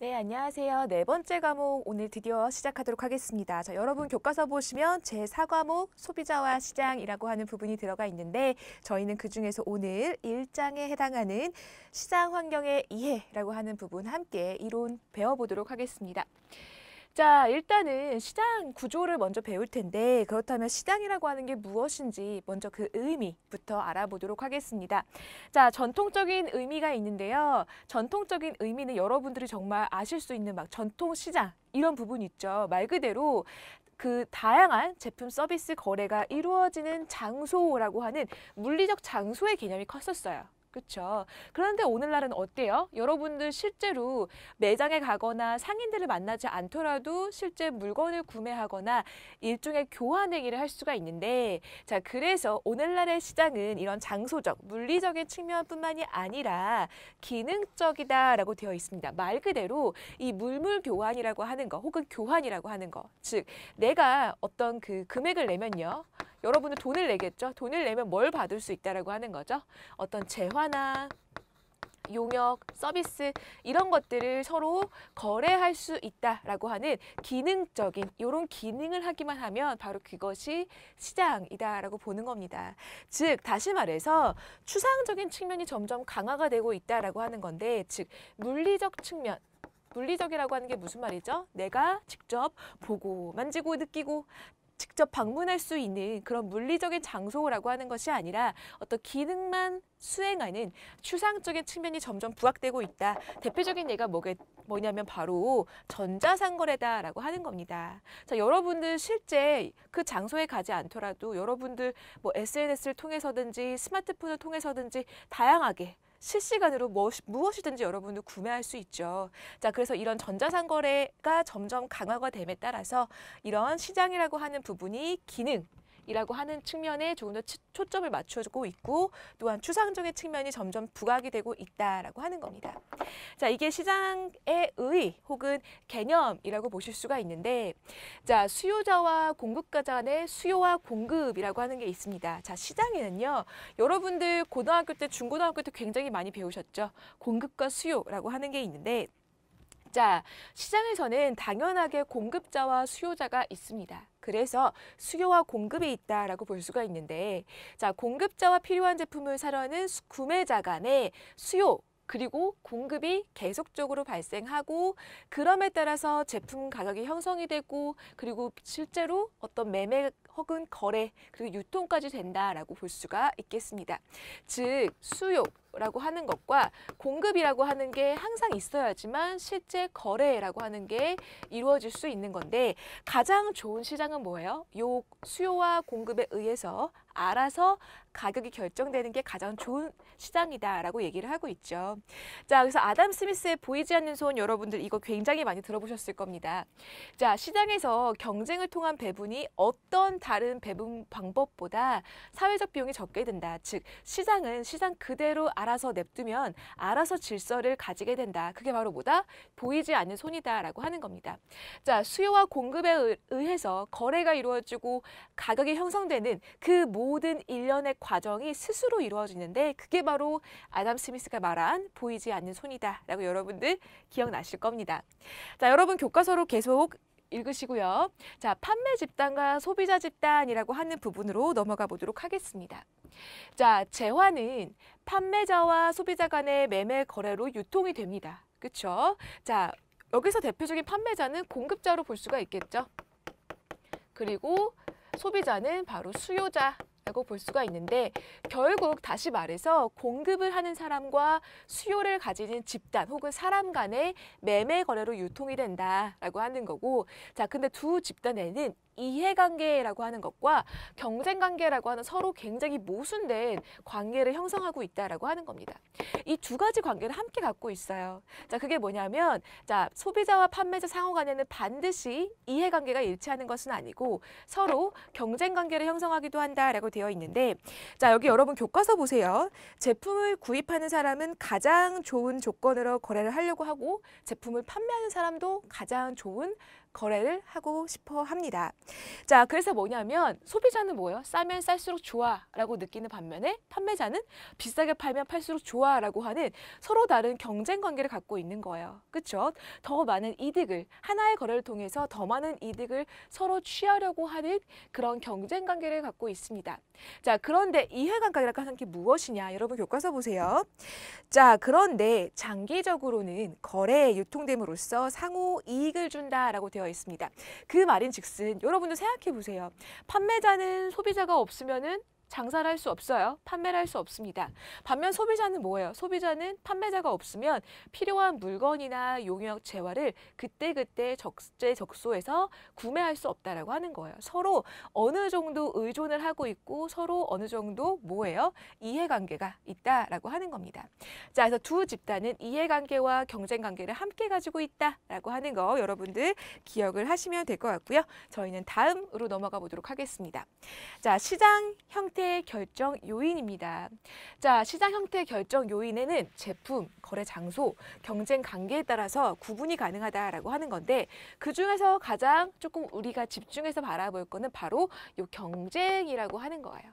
네, 안녕하세요. 네 번째 과목 오늘 드디어 시작하도록 하겠습니다. 자, 여러분 교과서 보시면 제4과목 소비자와 시장이라고 하는 부분이 들어가 있는데 저희는 그중에서 오늘 1장에 해당하는 시장 환경의 이해라고 하는 부분 함께 이론 배워보도록 하겠습니다. 자, 일단은 시장 구조를 먼저 배울 텐데 그렇다면 시장이라고 하는 게 무엇인지 먼저 그 의미부터 알아보도록 하겠습니다. 자, 전통적인 의미가 있는데요. 전통적인 의미는 여러분들이 정말 아실 수 있는 막 전통 시장 이런 부분 있죠. 말 그대로 그 다양한 제품 서비스 거래가 이루어지는 장소라고 하는 물리적 장소의 개념이 컸었어요. 그렇죠. 그런데 오늘날은 어때요? 여러분들 실제로 매장에 가거나 상인들을 만나지 않더라도 실제 물건을 구매하거나 일종의 교환행위를 할 수가 있는데 자 그래서 오늘날의 시장은 이런 장소적, 물리적인 측면뿐만이 아니라 기능적이다라고 되어 있습니다. 말 그대로 이 물물 교환이라고 하는 거 혹은 교환이라고 하는 거즉 내가 어떤 그 금액을 내면요 여러분은 돈을 내겠죠. 돈을 내면 뭘 받을 수 있다라고 하는 거죠. 어떤 재화나 용역, 서비스 이런 것들을 서로 거래할 수 있다라고 하는 기능적인 이런 기능을 하기만 하면 바로 그것이 시장이다라고 보는 겁니다. 즉 다시 말해서 추상적인 측면이 점점 강화가 되고 있다라고 하는 건데 즉 물리적 측면 물리적이라고 하는 게 무슨 말이죠? 내가 직접 보고 만지고 느끼고 직접 방문할 수 있는 그런 물리적인 장소라고 하는 것이 아니라 어떤 기능만 수행하는 추상적인 측면이 점점 부각되고 있다. 대표적인 예가 뭐게, 뭐냐면 바로 전자상거래다라고 하는 겁니다. 자, 여러분들 실제 그 장소에 가지 않더라도 여러분들 뭐 SNS를 통해서든지 스마트폰을 통해서든지 다양하게 실시간으로 무엇이든지 여러분도 구매할 수 있죠. 자, 그래서 이런 전자상거래가 점점 강화가 됨에 따라서 이런 시장이라고 하는 부분이 기능, 이라고 하는 측면에 조금 더 초점을 맞춰주고 있고 또한 추상적인 측면이 점점 부각이 되고 있다라고 하는 겁니다. 자, 이게 시장의 의 혹은 개념이라고 보실 수가 있는데 자, 수요자와 공급가 간의 수요와 공급이라고 하는 게 있습니다. 자, 시장에는요. 여러분들 고등학교 때 중고등학교 때 굉장히 많이 배우셨죠. 공급과 수요라고 하는 게 있는데 자, 시장에서는 당연하게 공급자와 수요자가 있습니다. 그래서 수요와 공급이 있다라고 볼 수가 있는데 자 공급자와 필요한 제품을 사려는 구매자 간의 수요 그리고 공급이 계속적으로 발생하고 그럼에 따라서 제품 가격이 형성이 되고 그리고 실제로 어떤 매매 혹은 거래 그리고 유통까지 된다라고 볼 수가 있겠습니다. 즉 수요, 라고 하는 것과 공급이라고 하는 게 항상 있어야지만 실제 거래라고 하는 게 이루어질 수 있는 건데 가장 좋은 시장은 뭐예요? 요 수요와 공급에 의해서 알아서 가격이 결정되는 게 가장 좋은 시장이다라고 얘기를 하고 있죠. 자, 그래서 아담 스미스의 보이지 않는 손 여러분들 이거 굉장히 많이 들어보셨을 겁니다. 자, 시장에서 경쟁을 통한 배분이 어떤 다른 배분 방법보다 사회적 비용이 적게 든다. 즉, 시장은 시장 그대로 알아서 냅두면 알아서 질서를 가지게 된다. 그게 바로 뭐다? 보이지 않는 손이다라고 하는 겁니다. 자, 수요와 공급에 의해서 거래가 이루어지고 가격이 형성되는 그 모든 일련의 과정이 스스로 이루어지는데 그게 바로 아담 스미스가 말한 보이지 않는 손이다라고 여러분들 기억나실 겁니다. 자, 여러분 교과서로 계속 읽으시고요. 자, 판매 집단과 소비자 집단이라고 하는 부분으로 넘어가 보도록 하겠습니다. 자, 재화는 판매자와 소비자 간의 매매 거래로 유통이 됩니다. 그쵸 자, 여기서 대표적인 판매자는 공급자로 볼 수가 있겠죠. 그리고 소비자는 바로 수요자 라고 볼 수가 있는데 결국 다시 말해서 공급을 하는 사람과 수요를 가지는 집단 혹은 사람 간의 매매 거래로 유통이 된다라고 하는 거고 자 근데 두 집단에는 이해관계라고 하는 것과 경쟁관계라고 하는 서로 굉장히 모순된 관계를 형성하고 있다라고 하는 겁니다. 이 두 가지 관계를 함께 갖고 있어요. 자, 그게 뭐냐면 자, 소비자와 판매자 상호 간에는 반드시 이해관계가 일치하는 것은 아니고 서로 경쟁관계를 형성하기도 한다라고 되어 있는데 자, 여기 여러분 교과서 보세요. 제품을 구입하는 사람은 가장 좋은 조건으로 거래를 하려고 하고 제품을 판매하는 사람도 가장 좋은 거래를 하고 싶어 합니다. 자, 그래서 뭐냐면 소비자는 뭐예요? 싸면 쌀수록 좋아라고 느끼는 반면에 판매자는 비싸게 팔면 팔수록 좋아라고 하는 서로 다른 경쟁 관계를 갖고 있는 거예요. 그렇죠? 더 많은 이득을 하나의 거래를 통해서 더 많은 이득을 서로 취하려고 하는 그런 경쟁 관계를 갖고 있습니다. 자, 그런데 이해관계라고 하는 게 무엇이냐? 여러분 교과서 보세요. 자, 그런데 장기적으로는 거래에 유통됨으로써 상호 이익을 준다라고 되어 되어 있습니다. 그 말인즉슨 여러분도 생각해 보세요. 판매자는 소비자가 없으면은 장사를 할 수 없어요. 판매를 할 수 없습니다. 반면 소비자는 뭐예요? 소비자는 판매자가 없으면 필요한 물건이나 용역 재화를 그때그때 적재적소에서 구매할 수 없다라고 하는 거예요. 서로 어느 정도 의존을 하고 있고 서로 어느 정도 뭐예요? 이해관계가 있다라고 하는 겁니다. 자, 그래서 두 집단은 이해관계와 경쟁관계를 함께 가지고 있다라고 하는 거 여러분들 기억을 하시면 될 것 같고요. 저희는 다음으로 넘어가 보도록 하겠습니다. 자, 시장 형태 형태의 결정 요인입니다. 자, 시장 형태 결정 요인에는 제품, 거래 장소, 경쟁 관계에 따라서 구분이 가능하다라고 하는 건데 그중에서 가장 조금 우리가 집중해서 바라볼 거는 바로 요 경쟁이라고 하는 거예요.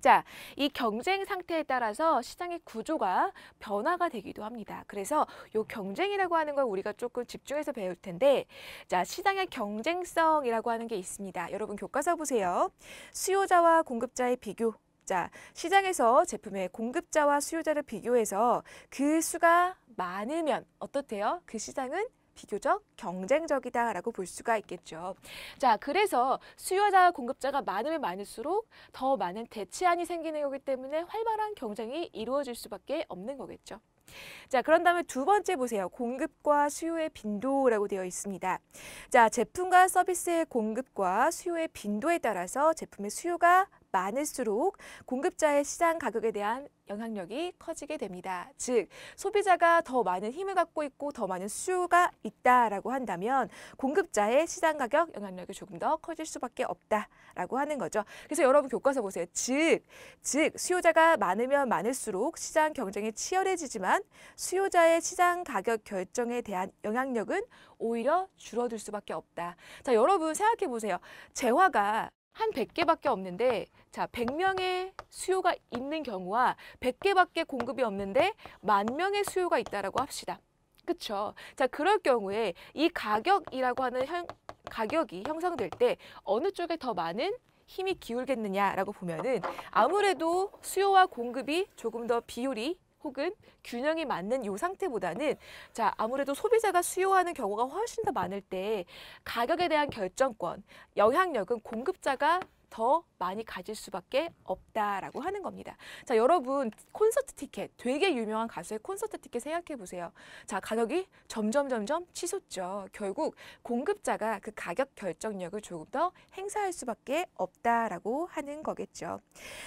자, 이 경쟁 상태에 따라서 시장의 구조가 변화가 되기도 합니다. 그래서 요 경쟁이라고 하는 걸 우리가 조금 집중해서 배울 텐데 자, 시장의 경쟁성이라고 하는 게 있습니다. 여러분 교과서 보세요. 수요자와 공급자의 비교 자, 시장에서 제품의 공급자와 수요자를 비교해서 그 수가 많으면 어떻대요? 그 시장은 비교적 경쟁적이다라고 볼 수가 있겠죠. 자, 그래서 수요자와 공급자가 많으면 많을수록 더 많은 대체안이 생기는 거기 때문에 활발한 경쟁이 이루어질 수밖에 없는 거겠죠. 자, 그런 다음에 두 번째 보세요. 공급과 수요의 빈도라고 되어 있습니다. 자, 제품과 서비스의 공급과 수요의 빈도에 따라서 제품의 수요가 많을수록 공급자의 시장 가격에 대한 영향력이 커지게 됩니다. 즉, 소비자가 더 많은 힘을 갖고 있고 더 많은 수요가 있다라고 한다면 공급자의 시장 가격 영향력이 조금 더 커질 수밖에 없다라고 하는 거죠. 그래서 여러분 교과서 보세요. 즉, 즉 수요자가 많으면 많을수록 시장 경쟁이 치열해지지만 수요자의 시장 가격 결정에 대한 영향력은 오히려 줄어들 수밖에 없다. 자, 여러분 생각해 보세요. 재화가 한 백개밖에 없는데 자, 100명의 수요가 있는 경우와 100개밖에 공급이 없는데 만 명의 수요가 있다라고 합시다. 그렇죠. 자, 그럴 경우에 이 가격이라고 하는 형, 가격이 형성될 때 어느 쪽에 더 많은 힘이 기울겠느냐라고 보면은 아무래도 수요와 공급이 조금 더 비율이 혹은 균형이 맞는 요 상태보다는 자 아무래도 소비자가 수요하는 경우가 훨씬 더 많을 때 가격에 대한 결정권, 영향력은 공급자가 더 많이 가질 수밖에 없다라고 하는 겁니다. 자, 여러분 콘서트 티켓 되게 유명한 가수의 콘서트 티켓 생각해 보세요. 자, 가격이 점점 점점 치솟죠. 결국 공급자가 그 가격 결정력을 조금 더 행사할 수밖에 없다라고 하는 거겠죠.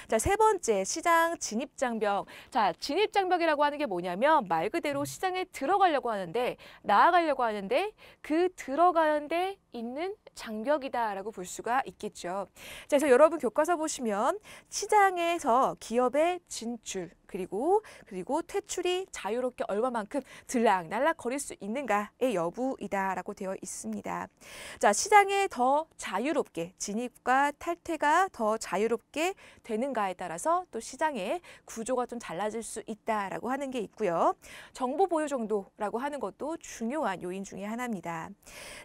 자, 세 번째 시장 진입 장벽. 자, 진입 장벽이라고 하는 게 뭐냐면 말 그대로 시장에 들어가려고 하는데 나아가려고 하는데 그 들어가는데 있는 장벽이다라고 볼 수가 있겠죠. 자, 그래서 여러분 교과서 보시면 시장에서 기업의 진출 그리고 그리고 퇴출이 자유롭게 얼마만큼 들락날락 거릴 수 있는가의 여부이다라고 되어 있습니다. 자, 시장에 더 자유롭게 진입과 탈퇴가 더 자유롭게 되는가에 따라서 또 시장의 구조가 좀 달라질 수 있다라고 하는 게 있고요. 정보 보유 정도라고 하는 것도 중요한 요인 중의 하나입니다.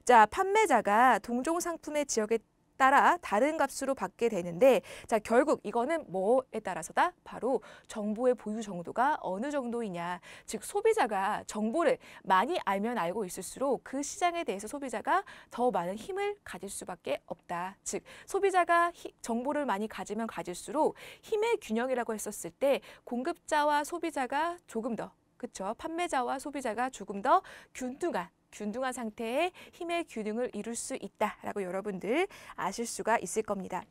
자, 판매자가 동종 상품의 지역에 따라 다른 값으로 받게 되는데 자 결국 이거는 뭐에 따라서다? 바로 정보의 보유 정도가 어느 정도이냐 즉 소비자가 정보를 많이 알면 알고 있을수록 그 시장에 대해서 소비자가 더 많은 힘을 가질 수밖에 없다. 즉 소비자가 히, 정보를 많이 가지면 가질수록 힘의 균형이라고 했었을 때 공급자와 소비자가 조금 더 그렇죠. 판매자와 소비자가 조금 더 균등한 균등한 상태의 힘의 균형을 이룰 수 있다라고 여러분들 아실 수가 있을 겁니다.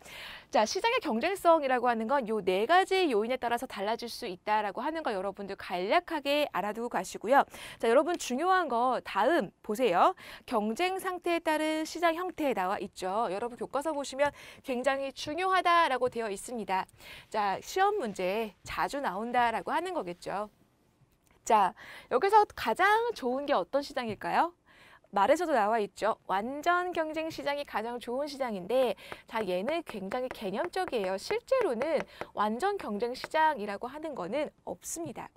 자, 시장의 경쟁성이라고 하는 건 요 네 가지 요인에 따라서 달라질 수 있다라고 하는 거 여러분들 간략하게 알아두고 가시고요. 자, 여러분 중요한 거 다음 보세요. 경쟁 상태에 따른 시장 형태 에 나와 있죠. 여러분 교과서 보시면 굉장히 중요하다라고 되어 있습니다. 자, 시험 문제 자주 나온다라고 하는 거겠죠. 자, 여기서 가장 좋은 게 어떤 시장일까요? 말에서도 나와 있죠. 완전 경쟁 시장이 가장 좋은 시장인데 자 얘는 굉장히 개념적이에요. 실제로는 완전 경쟁 시장이라고 하는 거는 없습니다.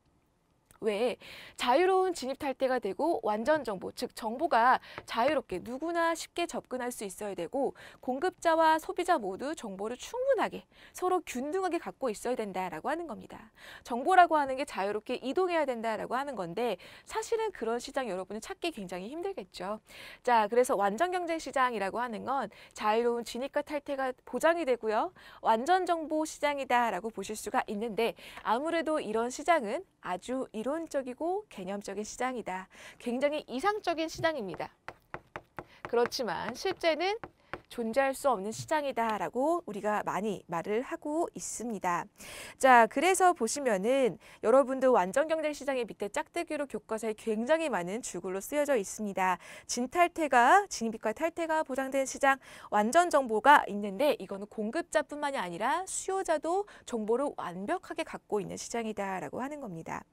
왜 자유로운 진입탈대가 되고 완전 정보, 즉 정보가 자유롭게 누구나 쉽게 접근할 수 있어야 되고 공급자와 소비자 모두 정보를 충분하게 서로 균등하게 갖고 있어야 된다라고 하는 겁니다. 정보라고 하는 게 자유롭게 이동해야 된다라고 하는 건데 사실은 그런 시장 여러분은 찾기 굉장히 힘들겠죠. 자, 그래서 완전 경쟁 시장이라고 하는 건 자유로운 진입과 탈퇴가 보장이 되고요. 완전 정보 시장이다라고 보실 수가 있는데 아무래도 이런 시장은 아주 이론적이고 개념적인 시장이다. 굉장히 이상적인 시장입니다. 그렇지만 실제는 존재할 수 없는 시장이다라고 우리가 많이 말을 하고 있습니다. 자, 그래서 보시면은 여러분도 완전 경쟁 시장의 밑에 짝대기로 교과서에 굉장히 많은 줄글로 쓰여져 있습니다. 진탈퇴가 진입과 탈퇴가 보장된 시장 완전 정보가 있는데 이거는 공급자뿐만이 아니라 수요자도 정보를 완벽하게 갖고 있는 시장이다라고 하는 겁니다.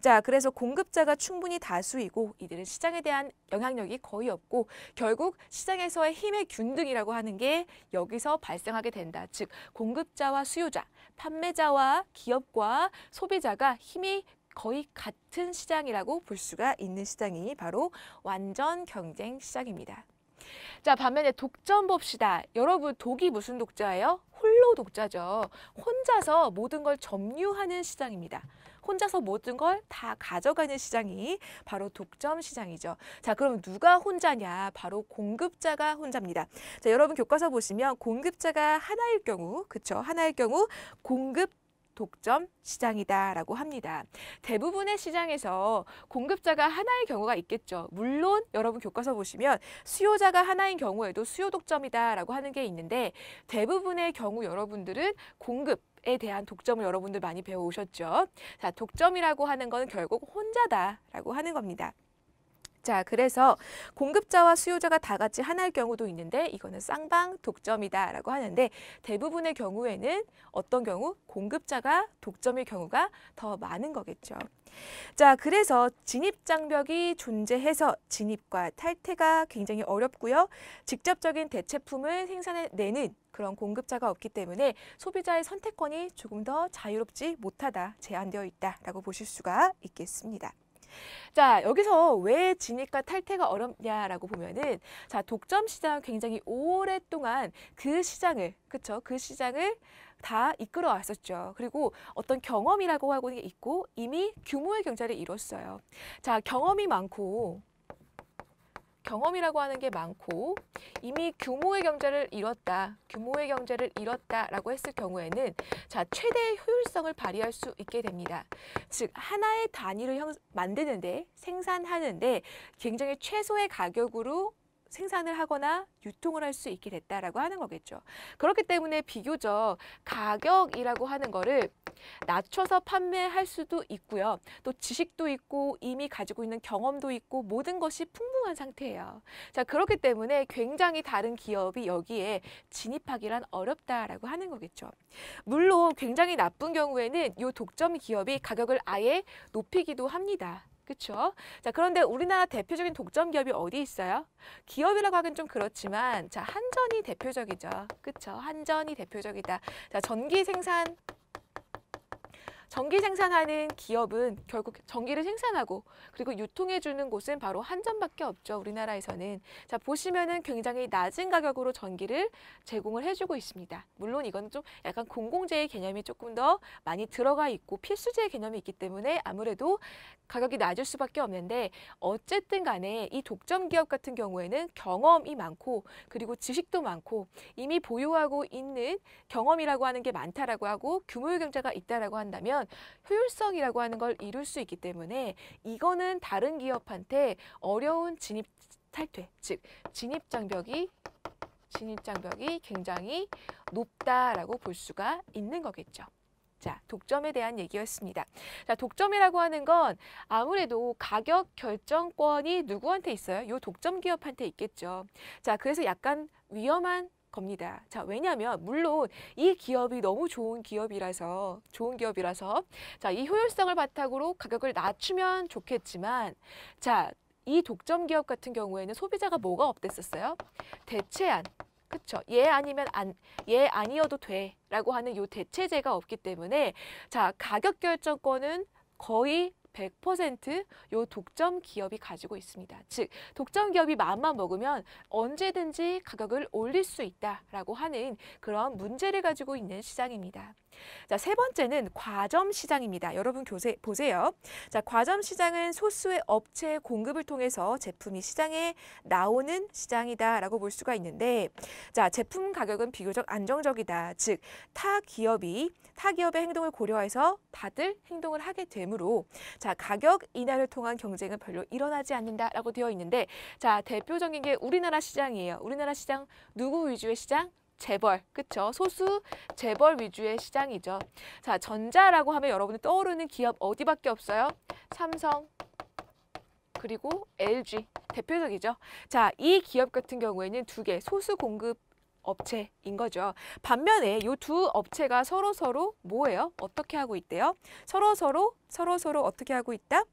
자, 그래서 공급자가 충분히 다수이고 이들은 시장에 대한 영향력이 거의 없고 결국 시장에서의 힘의 균등이라고 하는 게 여기서 발생하게 된다. 즉, 공급자와 수요자, 판매자와 기업과 소비자가 힘이 거의 같은 시장이라고 볼 수가 있는 시장이 바로 완전 경쟁 시장입니다. 자 반면에 독점 봅시다. 여러분 독이 무슨 독자예요? 홀로 독자죠. 혼자서 모든 걸 점유하는 시장입니다. 혼자서 모든 걸 다 가져가는 시장이 바로 독점 시장이죠. 자, 그럼 누가 혼자냐? 바로 공급자가 혼자입니다. 자, 여러분 교과서 보시면 공급자가 하나일 경우, 그쵸? 하나일 경우 공급 독점 시장이다라고 합니다. 대부분의 시장에서 공급자가 하나의 경우가 있겠죠. 물론 여러분 교과서 보시면 수요자가 하나인 경우에도 수요 독점이다라고 하는 게 있는데 대부분의 경우 여러분들은 공급 독점에 대한 독점을 여러분들 많이 배워오셨죠. 자, 독점이라고 하는 것은 결국 혼자다라고 하는 겁니다. 자, 그래서 공급자와 수요자가 다 같이 하나일 경우도 있는데 이거는 쌍방 독점이다라고 하는데 대부분의 경우에는 어떤 경우 공급자가 독점일 경우가 더 많은 거겠죠. 자, 그래서 진입 장벽이 존재해서 진입과 탈퇴가 굉장히 어렵고요. 직접적인 대체품을 생산해내는 그런 공급자가 없기 때문에 소비자의 선택권이 조금 더 자유롭지 못하다, 제한되어 있다라고 보실 수가 있겠습니다. 자, 여기서 왜 진입과 탈퇴가 어렵냐라고 보면은 자, 독점 시장 굉장히 오랫동안 그 시장을 그쵸? 그 시장을 다 이끌어 왔었죠. 그리고 어떤 경험이라고 하고 있고 이미 규모의 경제를 이뤘어요. 자, 경험이 많고 경험이라고 하는 게 많고 이미 규모의 경제를 이뤘다, 규모의 경제를 이뤘다라고 했을 경우에는 자 최대의 효율성을 발휘할 수 있게 됩니다. 즉 하나의 단위를 형, 만드는데 생산하는데 굉장히 최소의 가격으로 생산을 하거나 유통을 할 수 있게 됐다라고 하는 거겠죠. 그렇기 때문에 비교적 가격이라고 하는 거를 낮춰서 판매할 수도 있고요. 또 지식도 있고 이미 가지고 있는 경험도 있고 모든 것이 풍부한 상태예요. 자 그렇기 때문에 굉장히 다른 기업이 여기에 진입하기란 어렵다라고 하는 거겠죠. 물론 굉장히 나쁜 경우에는 이 독점 기업이 가격을 아예 높이기도 합니다. 그렇죠? 자, 그런데 우리나라 대표적인 독점 기업이 어디 있어요? 기업이라고 하긴 좀 그렇지만 자, 한전이 대표적이죠. 그렇죠? 한전이 대표적이다. 자, 전기 생산 전기 생산하는 기업은 결국 전기를 생산하고 그리고 유통해 주는 곳은 바로 한전밖에 없죠. 우리나라에서는 자 보시면은 굉장히 낮은 가격으로 전기를 제공을 해주고 있습니다. 물론 이건 좀 약간 공공재의 개념이 조금 더 많이 들어가 있고 필수재의 개념이 있기 때문에 아무래도 가격이 낮을 수밖에 없는데 어쨌든 간에 이 독점 기업 같은 경우에는 경험이 많고 그리고 지식도 많고 이미 보유하고 있는 경험이라고 하는 게 많다라고 하고 규모의 경제가 있다라고 한다면 하면 효율성이라고 하는 걸 이룰 수 있기 때문에 이거는 다른 기업한테 어려운 진입 탈퇴, 즉 진입 장벽이 진입 장벽이 굉장히 높다라고 볼 수가 있는 거겠죠. 자, 독점에 대한 얘기였습니다. 자, 독점이라고 하는 건 아무래도 가격 결정권이 누구한테 있어요? 요 독점 기업한테 있겠죠. 자, 그래서 약간 위험한 겁니다. 자, 왜냐하면 물론 이 기업이 너무 좋은 기업이라서 좋은 기업이라서 자, 이 효율성을 바탕으로 가격을 낮추면 좋겠지만 자, 이 독점 기업 같은 경우에는 소비자가 뭐가 없댔었어요? 대체안. 그렇죠. 얘 예, 아니면 안, 예 아니어도 돼라고 하는 요 대체제가 없기 때문에 자, 가격 결정권은 거의 100%요 독점 기업이 가지고 있습니다. 즉 독점 기업이 마음만 먹으면 언제든지 가격을 올릴 수 있다라고 하는 그런 문제를 가지고 있는 시장입니다. 자, 세 번째는 과점 시장입니다. 여러분 교세, 보세요. 자, 과점 시장은 소수의 업체 공급을 통해서 제품이 시장에 나오는 시장이다라고 볼 수가 있는데 자, 제품 가격은 비교적 안정적이다. 즉, 타 기업이 타 기업의 행동을 고려해서 다들 행동을 하게 되므로 자, 가격 인하를 통한 경쟁은 별로 일어나지 않는다라고 되어 있는데 자, 대표적인 게 우리나라 시장이에요. 우리나라 시장 누구 위주의 시장? 재벌, 그쵸? 소수 재벌 위주의 시장이죠. 자, 전자라고 하면 여러분이 떠오르는 기업 어디밖에 없어요? 삼성, 그리고 LG, 대표적이죠. 자, 이 기업 같은 경우에는 두 개 소수 공급 업체인 거죠. 반면에 이 두 업체가 서로서로 뭐예요? 어떻게 하고 있대요? 서로 서로 서로 서로 어떻게 하고 있다?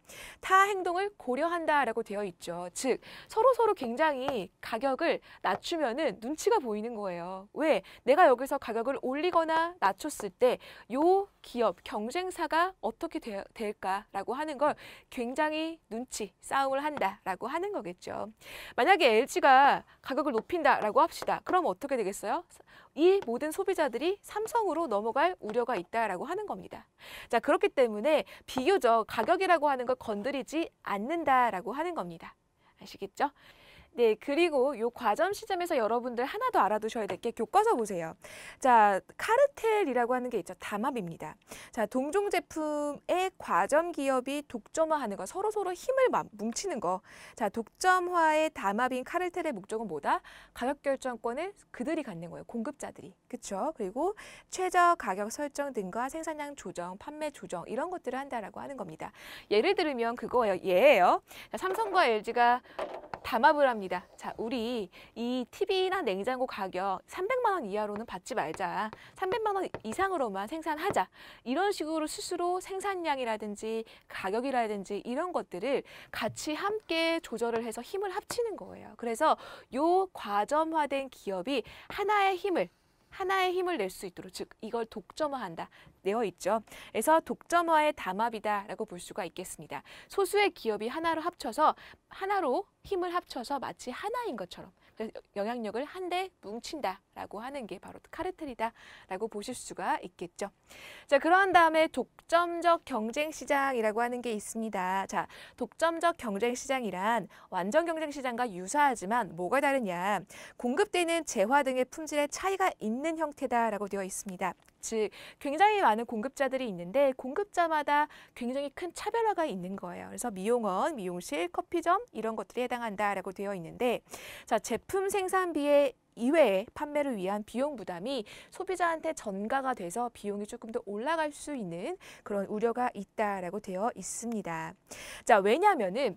타 행동을 고려한다라고 되어 있죠. 즉 서로 서로 굉장히 가격을 낮추면은 눈치가 보이는 거예요. 왜? 내가 여기서 가격을 올리거나 낮췄을 때요 기업 경쟁사가 어떻게 되, 될까라고 하는 걸 굉장히 눈치 싸움을 한다라고 하는 거겠죠. 만약에 LG가 가격을 높인다라고 합시다. 그럼 어떻게 되겠어요? 이 모든 소비자들이 삼성으로 넘어갈 우려가 있다라고 하는 겁니다. 자, 그렇기 때문에 비교적 가격이라고 하는 걸 건드리지 않는다라고 하는 겁니다. 아시겠죠? 네, 그리고 요 과점 시점에서 여러분들 하나 더 알아두셔야 될 게 교과서 보세요. 자, 카르텔이라고 하는 게 있죠. 담합입니다. 자, 동종 제품의 과점 기업이 독점화하는 거, 서로서로 힘을 뭉치는 거. 자, 독점화의 담합인 카르텔의 목적은 뭐다? 가격 결정권을 그들이 갖는 거예요. 공급자들이. 그렇죠? 그리고 최저 가격 설정 등과 생산량 조정, 판매 조정 이런 것들을 한다라고 하는 겁니다. 예를 들면 그거예요. 예예요. 삼성과 LG가 담합을 합니다. 있습니다. 자, 우리 이 TV나 냉장고 가격 300만 원 이하로는 받지 말자. 300만 원 이상으로만 생산하자. 이런 식으로 스스로 생산량이라든지 가격이라든지 이런 것들을 같이 함께 조절을 해서 힘을 합치는 거예요. 그래서 요 과점화된 기업이 하나의 힘을 하나의 힘을 낼 수 있도록 즉 이걸 독점화한다 되어 있죠. 그래서 독점화의 담합이다라고 볼 수가 있겠습니다. 소수의 기업이 하나로 합쳐서 하나로 힘을 합쳐서 마치 하나인 것처럼 영향력을 한데 뭉친다라고 하는 게 바로 카르텔이다라고 보실 수가 있겠죠. 자, 그러한 다음에 독점적 경쟁 시장이라고 하는 게 있습니다. 자, 독점적 경쟁 시장이란 완전 경쟁 시장과 유사하지만 뭐가 다르냐? 공급되는 재화 등의 품질의 차이가 있는 형태다라고 되어 있습니다. 즉 굉장히 많은 공급자들이 있는데 공급자마다 굉장히 큰 차별화가 있는 거예요. 그래서 미용원, 미용실, 커피점 이런 것들이 해당한다라고 되어 있는데 자 제품 생산비의 이외에 판매를 위한 비용 부담이 소비자한테 전가가 돼서 비용이 조금 더 올라갈 수 있는 그런 우려가 있다라고 되어 있습니다. 자, 왜냐면은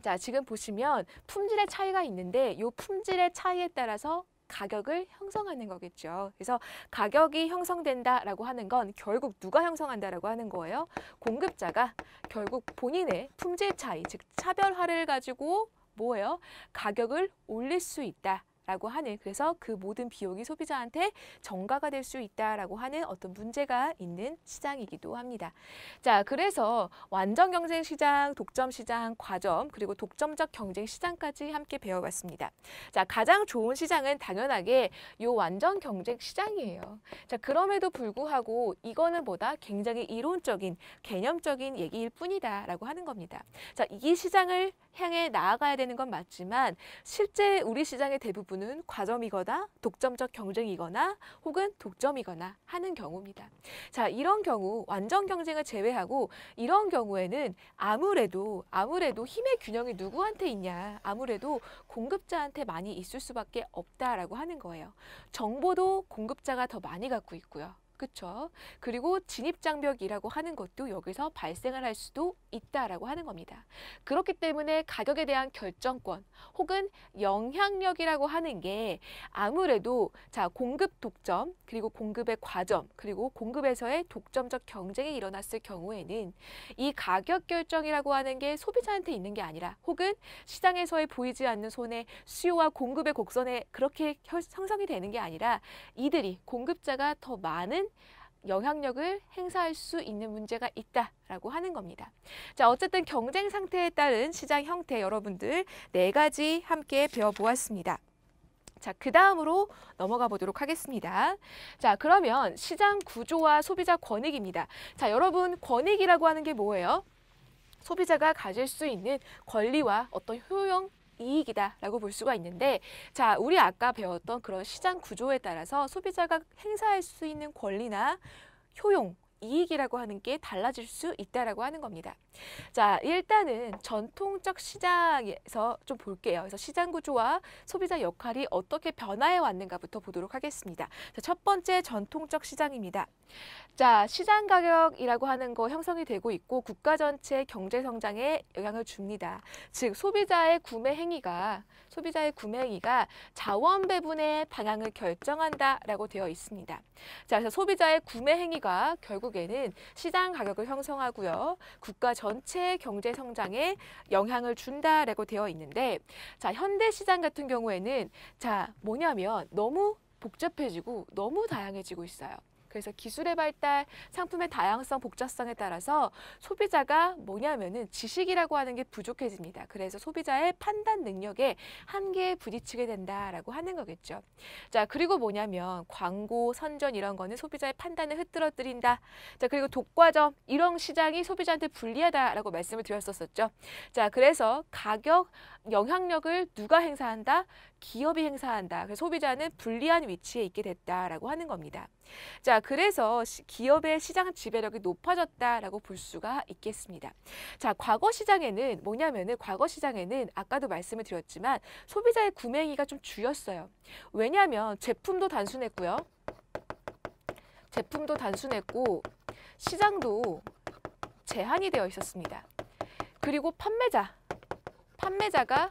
자, 지금 보시면 품질의 차이가 있는데 이 품질의 차이에 따라서 가격을 형성하는 거겠죠. 그래서 가격이 형성된다라고 하는 건 결국 누가 형성한다라고 하는 거예요. 공급자가 결국 본인의 품질 차이, 즉 차별화를 가지고 뭐예요? 가격을 올릴 수 있다. 라고 하는 그래서 그 모든 비용이 소비자한테 정가가 될 수 있다라고 하는 어떤 문제가 있는 시장이기도 합니다. 자, 그래서 완전 경쟁 시장, 독점 시장, 과점, 그리고 독점적 경쟁 시장까지 함께 배워봤습니다. 자, 가장 좋은 시장은 당연하게 요 완전 경쟁 시장이에요. 자, 그럼에도 불구하고 이거는 뭐다? 굉장히 이론적인, 개념적인 얘기일 뿐이다라고 하는 겁니다. 자, 이 시장을 향해 나아가야 되는 건 맞지만 실제 우리 시장의 대부분 경우는 과점이거나 독점적 경쟁이거나 혹은 독점이거나 하는 경우입니다. 자, 이런 경우 완전 경쟁을 제외하고 이런 경우에는 아무래도 아무래도 힘의 균형이 누구한테 있냐? 아무래도 공급자한테 많이 있을 수밖에 없다라고 하는 거예요. 정보도 공급자가 더 많이 갖고 있고요. 그렇죠? 그리고 진입장벽이라고 하는 것도 여기서 발생을 할 수도 있다라고 하는 겁니다. 그렇기 때문에 가격에 대한 결정권 혹은 영향력이라고 하는 게 아무래도 자 공급 독점 그리고 공급의 과점 그리고 공급에서의 독점적 경쟁이 일어났을 경우에는 이 가격 결정이라고 하는 게 소비자한테 있는 게 아니라 혹은 시장에서의 보이지 않는 손에 수요와 공급의 곡선에 그렇게 형성이 되는 게 아니라 이들이 공급자가 더 많은 영향력을 행사할 수 있는 문제가 있다라고 하는 겁니다. 자, 어쨌든 경쟁 상태에 따른 시장 형태 여러분들 네 가지 함께 배워보았습니다. 자, 그 다음으로 넘어가 보도록 하겠습니다. 자, 그러면 시장 구조와 소비자 권익입니다. 자, 여러분 권익이라고 하는 게 뭐예요? 소비자가 가질 수 있는 권리와 어떤 효용 이익이다라고 볼 수가 있는데 자 우리 아까 배웠던 그런 시장 구조에 따라서 소비자가 행사할 수 있는 권리나 효용 이익이라고 하는 게 달라질 수 있다라고 하는 겁니다. 자, 일단은 전통적 시장에서 좀 볼게요. 그래서 시장 구조와 소비자 역할이 어떻게 변화해 왔는가부터 보도록 하겠습니다. 자, 첫 번째 전통적 시장입니다. 자, 시장 가격이라고 하는 거 형성이 되고 있고 국가 전체 경제 성장에 영향을 줍니다. 즉 소비자의 구매 행위가 소비자의 구매 행위가 자원 배분의 방향을 결정한다라고 되어 있습니다. 자, 그래서 소비자의 구매 행위가 결국 결국에는 시장 가격을 형성하고요. 국가 전체 경제 성장에 영향을 준다라고 되어 있는데 자, 현대 시장 같은 경우에는 자, 뭐냐면 너무 복잡해지고 너무 다양해지고 있어요. 그래서 기술의 발달, 상품의 다양성, 복잡성에 따라서 소비자가 뭐냐면은 지식이라고 하는 게 부족해집니다. 그래서 소비자의 판단 능력에 한계에 부딪히게 된다라고 하는 거겠죠. 자, 그리고 뭐냐면 광고, 선전 이런 거는 소비자의 판단을 흐트러뜨린다. 자, 그리고 독과점 이런 시장이 소비자한테 불리하다라고 말씀을 드렸었었죠. 자, 그래서 가격 영향력을 누가 행사한다? 기업이 행사한다. 그래서 소비자는 불리한 위치에 있게 됐다라고 하는 겁니다. 자, 그래서 기업의 시장 지배력이 높아졌다라고 볼 수가 있겠습니다. 자, 과거 시장에는 뭐냐면은 과거 시장에는 아까도 말씀을 드렸지만 소비자의 구매기가 좀 줄였어요. 왜냐하면 제품도 단순했고요. 제품도 단순했고 시장도 제한이 되어 있었습니다. 그리고 판매자, 판매자가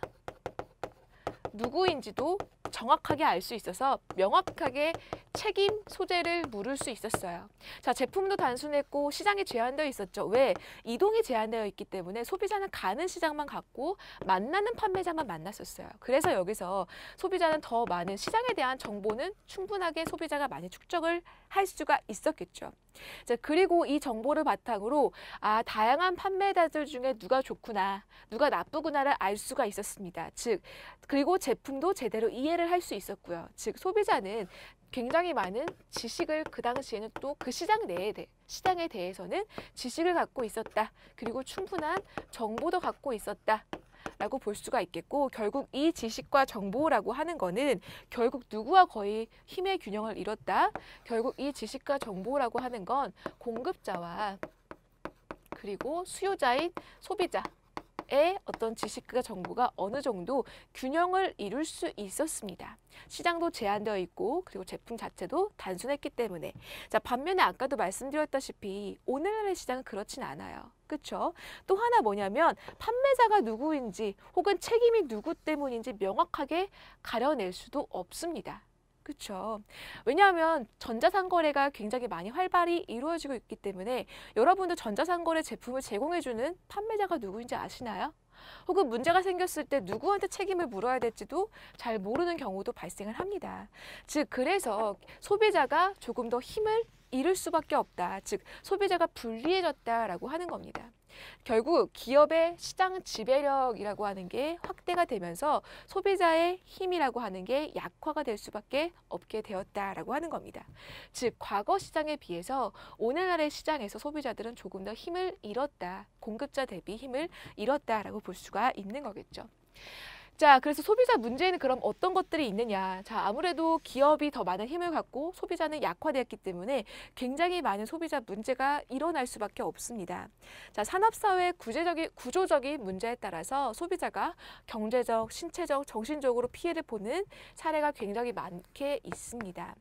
누구인지도 정확하게 알 수 있어서 명확하게 책임 소재를 물을 수 있었어요. 자, 제품도 단순했고 시장에 제한되어 있었죠. 왜? 이동이 제한되어 있기 때문에 소비자는 가는 시장만 갔고 만나는 판매자만 만났었어요. 그래서 여기서 소비자는 더 많은 시장에 대한 정보는 충분하게 소비자가 많이 축적을 할 수가 있었겠죠. 자, 그리고 이 정보를 바탕으로 아, 다양한 판매자들 중에 누가 좋구나, 누가 나쁘구나를 알 수가 있었습니다. 즉, 그리고 제품도 제대로 이해 이해를 할수 있었고요. 즉 소비자는 굉장히 많은 지식을 그 당시에는 또 그 시장 내에 대해 시장에 대해서는 지식을 갖고 있었다. 그리고 충분한 정보도 갖고 있었다. 라고 볼 수가 있겠고 결국 이 지식과 정보라고 하는 거는 결국 누구와 거의 힘의 균형을 잃었다. 결국 이 지식과 정보라고 하는 건 공급자와 그리고 수요자인 소비자 시장의 어떤 지식과 정보가 어느 정도 균형을 이룰 수 있었습니다. 시장도 제한되어 있고 그리고 제품 자체도 단순했기 때문에 자 반면에 아까도 말씀드렸다시피 오늘날의 시장은 그렇진 않아요. 그렇죠? 또 하나 뭐냐면 판매자가 누구인지 혹은 책임이 누구 때문인지 명확하게 가려낼 수도 없습니다. 그렇죠. 왜냐하면 전자상거래가 굉장히 많이 활발히 이루어지고 있기 때문에 여러분도 전자상거래 제품을 제공해주는 판매자가 누구인지 아시나요? 혹은 문제가 생겼을 때 누구한테 책임을 물어야 될지도 잘 모르는 경우도 발생을 합니다. 즉 그래서 소비자가 조금 더 힘을 잃을 수밖에 없다. 즉 소비자가 불리해졌다라고 하는 겁니다. 결국 기업의 시장 지배력이라고 하는 게 확대가 되면서 소비자의 힘이라고 하는 게 약화가 될 수밖에 없게 되었다라고 하는 겁니다. 즉 과거 시장에 비해서 오늘날의 시장에서 소비자들은 조금 더 힘을 잃었다. 공급자 대비 힘을 잃었다라고 볼 수가 있는 거겠죠. 자, 그래서 소비자 문제는 그럼 어떤 것들이 있느냐. 자, 아무래도 기업이 더 많은 힘을 갖고 소비자는 약화되었기 때문에 굉장히 많은 소비자 문제가 일어날 수밖에 없습니다. 자, 산업사회 구제적인, 구조적인 문제에 따라서 소비자가 경제적, 신체적, 정신적으로 피해를 보는 사례가 굉장히 많게 있습니다.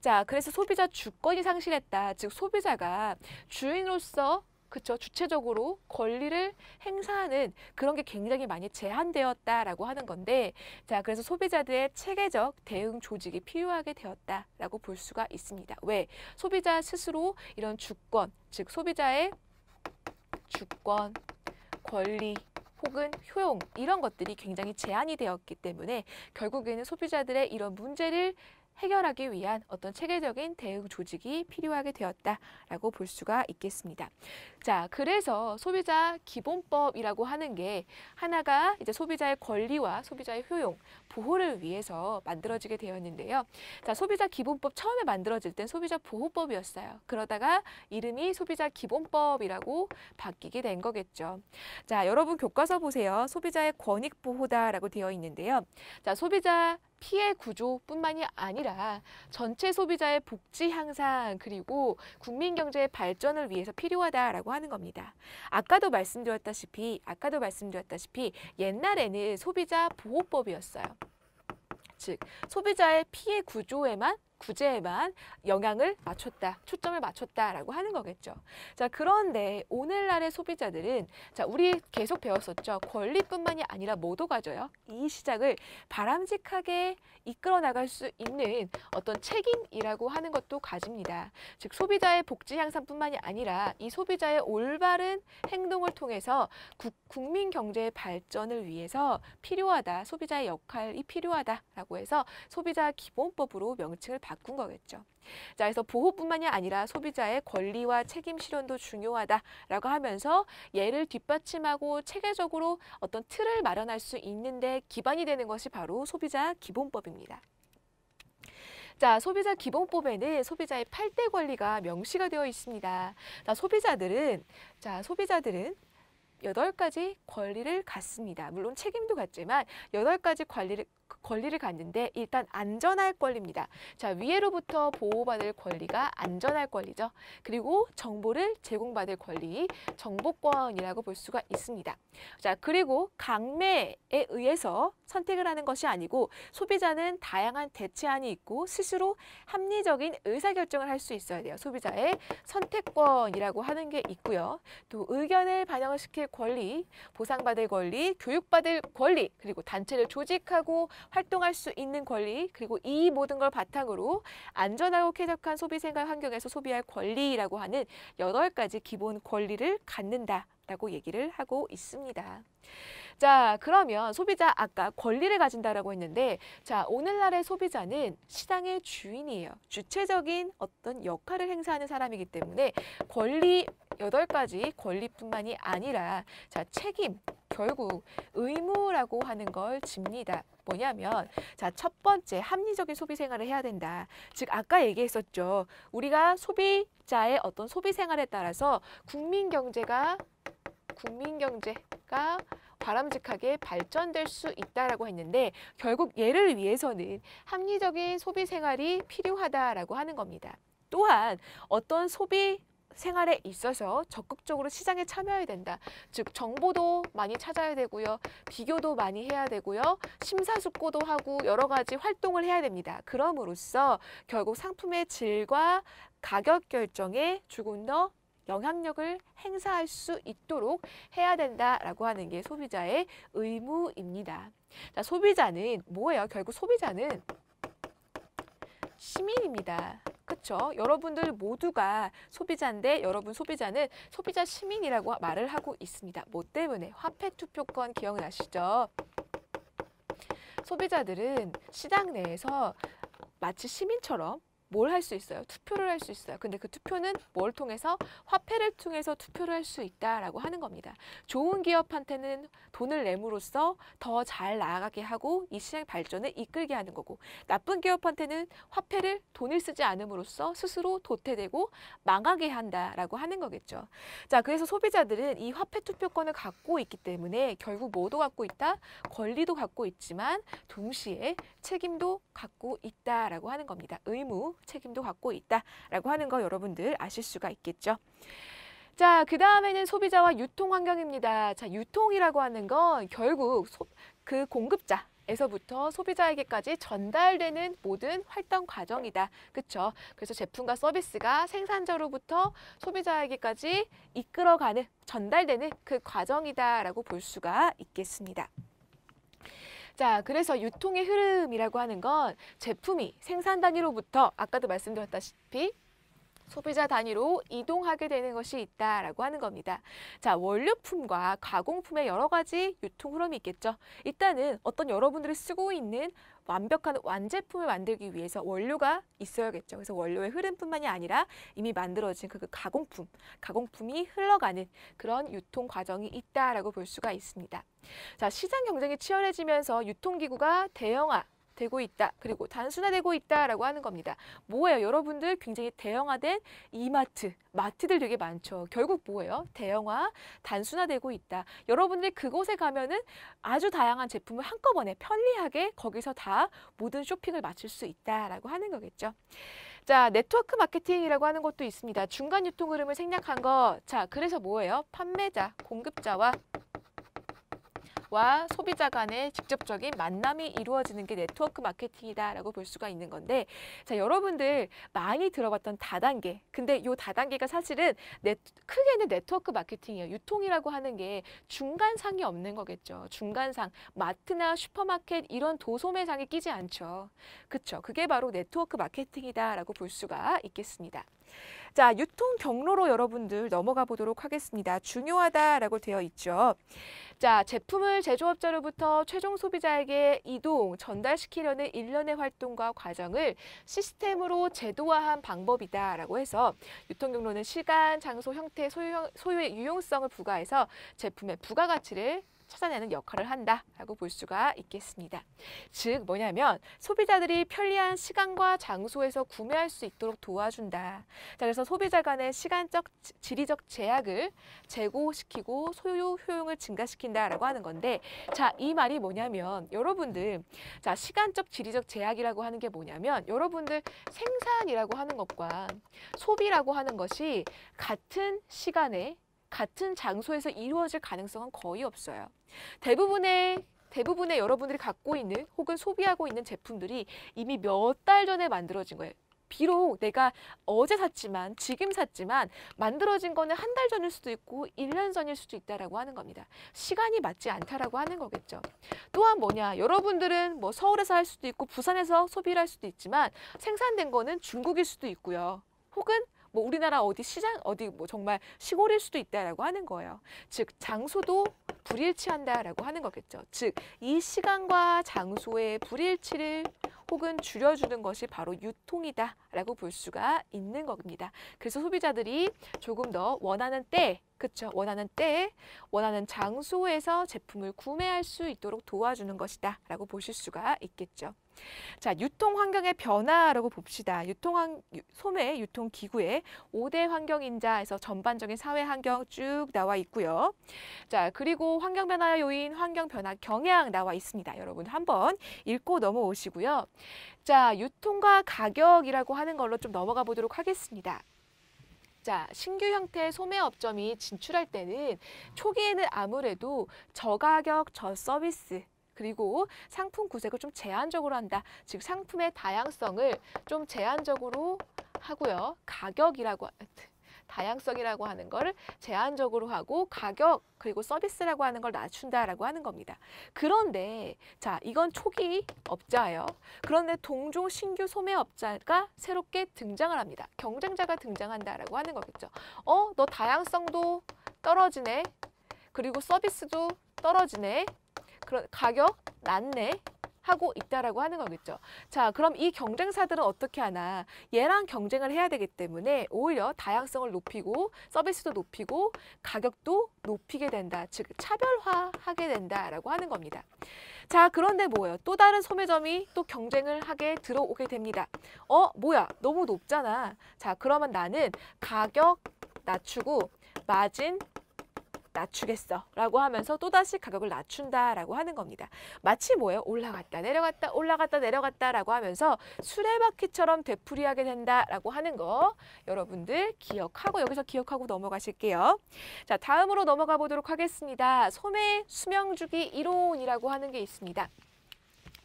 자, 그래서 소비자 주권이 상실했다. 즉, 소비자가 주인으로서 그쵸 주체적으로 권리를 행사하는 그런 게 굉장히 많이 제한되었다라고 하는 건데 자 그래서 소비자들의 체계적 대응 조직이 필요하게 되었다라고 볼 수가 있습니다. 왜 소비자 스스로 이런 주권 즉 소비자의 주권 권리 혹은 효용 이런 것들이 굉장히 제한이 되었기 때문에 결국에는 소비자들의 이런 문제를 해결하기 위한 어떤 체계적인 대응 조직이 필요하게 되었다라고 볼 수가 있겠습니다. 자, 그래서 소비자 기본법이라고 하는 게 하나가 이제 소비자의 권리와 소비자의 효용, 보호를 위해서 만들어지게 되었는데요. 자, 소비자 기본법 처음에 만들어질 땐 소비자 보호법이었어요. 그러다가 이름이 소비자 기본법이라고 바뀌게 된 거겠죠. 자, 여러분 교과서 보세요. 소비자의 권익 보호다라고 되어 있는데요. 자, 소비자 피해 구조뿐만이 아니라 전체 소비자의 복지 향상 그리고 국민 경제의 발전을 위해서 필요하다라고 하는 겁니다. 아까도 말씀드렸다시피 아까도 말씀드렸다시피 옛날에는 소비자 보호법이었어요. 즉 소비자의 피해 구조에만 구제에만 영향을 맞췄다, 초점을 맞췄다라고 하는 거겠죠. 자, 그런데 오늘날의 소비자들은 자, 우리 계속 배웠었죠. 권리뿐만이 아니라 뭐도 가져요? 이 시작을 바람직하게 이끌어 나갈 수 있는 어떤 책임이라고 하는 것도 가집니다. 즉, 소비자의 복지 향상뿐만이 아니라 이 소비자의 올바른 행동을 통해서 국, 국민 경제의 발전을 위해서 필요하다, 소비자의 역할이 필요하다라고 해서 소비자 기본법으로 명칭을 바꾼 거겠죠. 자, 그래서 보호뿐만이 아니라 소비자의 권리와 책임 실현도 중요하다라고 하면서 얘를 뒷받침하고 체계적으로 어떤 틀을 마련할 수 있는데 기반이 되는 것이 바로 소비자 기본법입니다. 자, 소비자 기본법에는 소비자의 팔대 권리가 명시가 되어 있습니다. 자, 소비자들은 자, 소비자들은 여 가지 권리를 갖습니다. 물론 책임도 갖지만 여 가지 권리를 그 권리를 갖는데 일단 안전할 권리입니다. 자, 위해로부터 보호받을 권리가 안전할 권리죠. 그리고 정보를 제공받을 권리, 정보권이라고 볼 수가 있습니다. 자, 그리고 강매에 의해서 선택을 하는 것이 아니고 소비자는 다양한 대체안이 있고 스스로 합리적인 의사결정을 할 수 있어야 돼요. 소비자의 선택권이라고 하는 게 있고요. 또 의견을 반영시킬 권리, 보상받을 권리, 교육받을 권리, 그리고 단체를 조직하고 활동할 수 있는 권리 그리고 이 모든 걸 바탕으로 안전하고 쾌적한 소비 생활 환경에서 소비할 권리라고 하는 여덟 가지 기본 권리를 갖는다. 라고 얘기를 하고 있습니다. 자, 그러면 소비자 아까 권리를 가진다라고 했는데 자, 오늘날의 소비자는 시장의 주인이에요. 주체적인 어떤 역할을 행사하는 사람이기 때문에 권리 여 가지 권리뿐만이 아니라 자, 책임, 결국 의무라고 하는 걸 집니다. 뭐냐면 자, 첫 번째 합리적인 소비 생활을 해야 된다. 즉 아까 얘기했었죠. 우리가 소비자의 어떤 소비 생활에 따라서 국민 경제가 국민 경제가 바람직하게 발전될 수 있다라고 했는데 결국 예를 위해서는 합리적인 소비 생활이 필요하다라고 하는 겁니다. 또한 어떤 소비 생활에 있어서 적극적으로 시장에 참여해야 된다. 즉 정보도 많이 찾아야 되고요. 비교도 많이 해야 되고요. 심사숙고도 하고 여러 가지 활동을 해야 됩니다. 그럼으로써 결국 상품의 질과 가격 결정에 조금 더 영향력을 행사할 수 있도록 해야 된다라고 하는 게 소비자의 의무입니다. 자, 소비자는 뭐예요? 결국 소비자는 시민입니다. 그렇죠? 여러분들 모두가 소비자인데 여러분 소비자는 소비자 시민이라고 말을 하고 있습니다. 뭐 때문에? 화폐 투표권 기억나시죠? 소비자들은 시장 내에서 마치 시민처럼 뭘할수 있어요? 투표를 할 수 있어요. 근데 그 투표는 뭘 통해서? 화폐를 통해서 투표를 할 수 있다라고 하는 겁니다. 좋은 기업한테는 돈을 내므로써 더 잘 나아가게 하고 이 시장 발전을 이끌게 하는 거고 나쁜 기업한테는 화폐를 돈을 쓰지 않음으로써 스스로 도태되고 망하게 한다라고 하는 거겠죠. 자, 그래서 소비자들은 이 화폐 투표권을 갖고 있기 때문에 결국 뭐도 갖고 있다? 권리도 갖고 있지만 동시에 책임도 갖고 있다라고 하는 겁니다. 의무 책임도 갖고 있다라고 하는 거 여러분들 아실 수가 있겠죠. 자, 그 다음에는 소비자와 유통 환경입니다. 자, 유통이라고 하는 건 결국 소, 그 공급자, 에서부터 소비자에게까지 전달되는 모든 활동 과정이다. 그렇죠? 그래서 제품과 서비스가 생산자로부터 소비자에게까지 이끌어가는, 전달되는 그 과정이다라고 볼 수가 있겠습니다. 자, 그래서 유통의 흐름이라고 하는 건 제품이 생산 단위로부터 아까도 말씀드렸다시피 소비자 단위로 이동하게 되는 것이 있다라고 하는 겁니다. 자, 원료품과 가공품의 여러 가지 유통 흐름이 있겠죠. 일단은 어떤 여러분들이 쓰고 있는 완벽한 완제품을 만들기 위해서 원료가 있어야겠죠. 그래서 원료의 흐름뿐만이 아니라 이미 만들어진 그 가공품, 가공품이 흘러가는 그런 유통 과정이 있다라고 볼 수가 있습니다. 자, 시장 경쟁이 치열해지면서 유통기구가 대형화, 되고 있다. 그리고 단순화되고 있다라고 하는 겁니다. 뭐예요? 여러분들 굉장히 대형화된 이마트, 마트들 되게 많죠. 결국 뭐예요? 대형화, 단순화되고 있다. 여러분들이 그곳에 가면은 아주 다양한 제품을 한꺼번에 편리하게 거기서 다 모든 쇼핑을 마칠 수 있다라고 하는 거겠죠. 자, 네트워크 마케팅이라고 하는 것도 있습니다. 중간 유통 흐름을 생략한 거. 자, 그래서 뭐예요? 판매자, 공급자와 와 소비자 간의 직접적인 만남이 이루어지는 게 네트워크 마케팅이다라고 볼 수가 있는 건데 자 여러분들 많이 들어봤던 다단계 근데 요 다단계가 사실은 네, 크게는 네트워크 마케팅이에요. 유통이라고 하는 게 중간상이 없는 거겠죠. 중간상 마트나 슈퍼마켓 이런 도소매상이 끼지 않죠. 그쵸 그게 바로 네트워크 마케팅이다라고 볼 수가 있겠습니다. 자, 유통 경로로 여러분들 넘어가 보도록 하겠습니다. 중요하다라고 되어 있죠. 자, 제품을 제조업자로부터 최종 소비자에게 이동, 전달시키려는 일련의 활동과 과정을 시스템으로 제도화한 방법이다라고 해서 유통 경로는 시간, 장소, 형태, 소유, 소유의 유용성을 부과해서 제품의 부가가치를 찾아내는 역할을 한다라고 볼 수가 있겠습니다. 즉 뭐냐면 소비자들이 편리한 시간과 장소에서 구매할 수 있도록 도와준다. 자, 그래서 소비자 간의 시간적, 지리적 제약을 제고시키고 소유 효용을 증가시킨다라고 하는 건데 자, 이 말이 뭐냐면 여러분들 자, 시간적 지리적 제약이라고 하는 게 뭐냐면 여러분들 생산이라고 하는 것과 소비라고 하는 것이 같은 시간에 같은 장소에서 이루어질 가능성은 거의 없어요. 대부분의 대부분의 여러분들이 갖고 있는 혹은 소비하고 있는 제품들이 이미 몇 달 전에 만들어진 거예요. 비록 내가 어제 샀지만 지금 샀지만 만들어진 거는 한 달 전일 수도 있고 일 년 전일 수도 있다라고 하는 겁니다. 시간이 맞지 않다라고 하는 거겠죠. 또한 뭐냐 여러분들은 뭐 서울에서 할 수도 있고 부산에서 소비를 할 수도 있지만 생산된 거는 중국일 수도 있고요. 혹은 뭐 우리나라 어디 시장 어디 뭐 정말 시골일 수도 있다라고 하는 거예요. 즉 장소도 불일치한다라고 하는 거겠죠. 즉 이 시간과 장소의 불일치를 혹은 줄여주는 것이 바로 유통이다라고 볼 수가 있는 겁니다. 그래서 소비자들이 조금 더 원하는 때그렇 원하는 때 원하는 장소에서 제품을 구매할 수 있도록 도와주는 것이다 라고 보실 수가 있겠죠. 자, 유통 환경의 변화라고 봅시다. 유통 환, 소매 유통 기구의 5대 환경 인자에서 전반적인 사회 환경 쭉 나와 있고요. 자, 그리고 환경 변화 요인, 환경 변화 경향 나와 있습니다. 여러분 한번 읽고 넘어오시고요. 자, 유통과 가격이라고 하는 걸로 좀 넘어가 보도록 하겠습니다. 자, 신규 형태 소매업점이 진출할 때는 초기에는 아무래도 저가격, 저서비스, 그리고 상품 구색을 좀 제한적으로 한다. 즉 상품의 다양성을 좀 제한적으로 하고요. 가격이라고 다양성이라고 하는 걸 제한적으로 하고 가격 그리고 서비스라고 하는 걸 낮춘다라고 하는 겁니다. 그런데 자 이건 초기 업자예요. 그런데 동종 신규 소매업자가 새롭게 등장을 합니다. 경쟁자가 등장한다라고 하는 거겠죠. 어? 너 다양성도 떨어지네. 그리고 서비스도 떨어지네. 그런 가격 낮네. 하고 있다라고 하는 거겠죠. 자, 그럼 이 경쟁사들은 어떻게 하나? 얘랑 경쟁을 해야 되기 때문에 오히려 다양성을 높이고 서비스도 높이고 가격도 높이게 된다. 즉 차별화하게 된다라고 하는 겁니다. 자, 그런데 뭐예요? 또 다른 소매점이 또 경쟁을 하게 들어오게 됩니다. 어, 뭐야? 너무 높잖아. 자, 그러면 나는 가격 낮추고 마진 낮추겠어 라고 하면서 또다시 가격을 낮춘다 라고 하는 겁니다. 마치 뭐예요? 올라갔다 내려갔다 올라갔다 내려갔다 라고 하면서 수레바퀴처럼 되풀이하게 된다 라고 하는 거 여러분들 기억하고 여기서 기억하고 넘어가실게요. 자 다음으로 넘어가 보도록 하겠습니다. 소매 수명주기 이론이라고 하는 게 있습니다.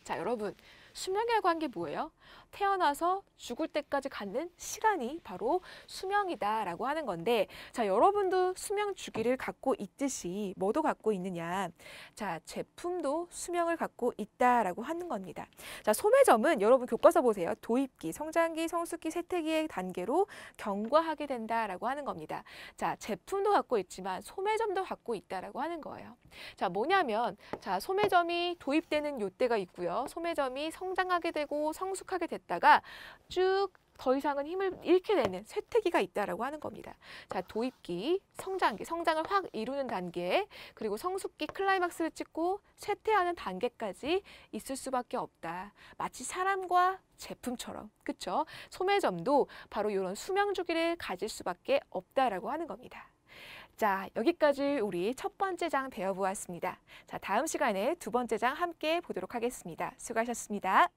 자 여러분 수명이라고 한게 뭐예요? 태어나서 죽을 때까지 갖는 시간이 바로 수명이다라고 하는 건데 자 여러분도 수명 주기를 갖고 있듯이 뭐도 갖고 있느냐 자 제품도 수명을 갖고 있다라고 하는 겁니다. 자 소매점은 여러분 교과서 보세요. 도입기, 성장기, 성숙기, 세태기의 단계로 경과하게 된다라고 하는 겁니다. 자 제품도 갖고 있지만 소매점도 갖고 있다라고 하는 거예요. 자 뭐냐면 자 소매점이 도입되는 요때가 있고요. 소매점이 성 성장하게 되고 성숙하게 됐다가 쭉 더 이상은 힘을 잃게 되는 쇠퇴기가 있다라고 하는 겁니다. 자, 도입기, 성장기, 성장을 확 이루는 단계, 그리고 성숙기 클라이막스를 찍고 쇠퇴하는 단계까지 있을 수밖에 없다. 마치 사람과 제품처럼, 그쵸? 소매점도 바로 이런 수명주기를 가질 수밖에 없다라고 하는 겁니다. 자, 여기까지 우리 첫 번째 장 배워보았습니다. 자, 다음 시간에 두 번째 장 함께 보도록 하겠습니다. 수고하셨습니다.